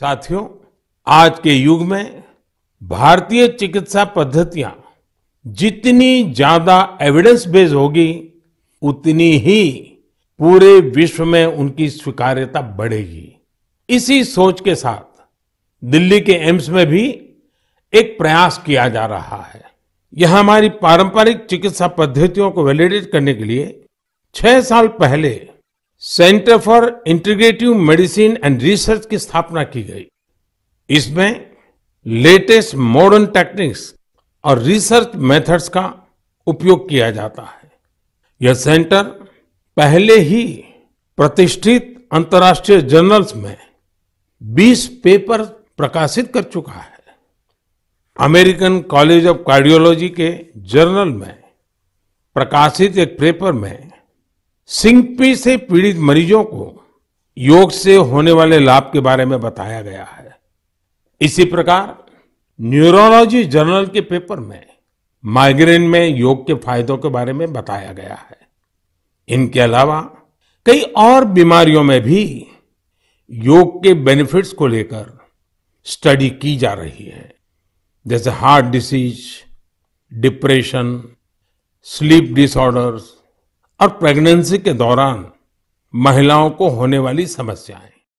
साथियों आज के युग में भारतीय चिकित्सा पद्धतियां जितनी ज्यादा एविडेंस बेस्ड होगी उतनी ही पूरे विश्व में उनकी स्वीकार्यता बढ़ेगी इसी सोच के साथ दिल्ली के एम्स में भी एक प्रयास किया जा रहा है यह हमारी पारंपरिक चिकित्सा पद्धतियों को वैलिडेट करने के लिए छह साल पहले centre for integrative medicine and research की स्थापना की गई इसमें लेटेस्ट मॉडर्न टेक्निक्स और रिसर्च मेथड्स का उपयोग किया जाता है यह सेंटर पहले ही प्रतिष्ठित अंतर्राष्ट्रीय जर्नल्स में 20 पेपर प्रकाशित कर चुका है अमेरिकन कॉलेज ऑफ कार्डियोलॉजी के जर्नल में प्रकाशित एक पेपर में सिंकपी से पीड़ित मरीजों को योग से होने वाले लाभ के बारे में बताया गया है इसी प्रकार न्यूरोलॉजी जर्नल के पेपर में माइग्रेन में योग के फायदों के बारे में बताया गया है इनके अलावा कई और बीमारियों में भी योग के बेनिफिट्स को लेकर स्टडी की जा रही है जैसे heart disease depression sleep disorders और प्रेगनेंसी के दौरान महिलाओं को होने वाली समस्याएं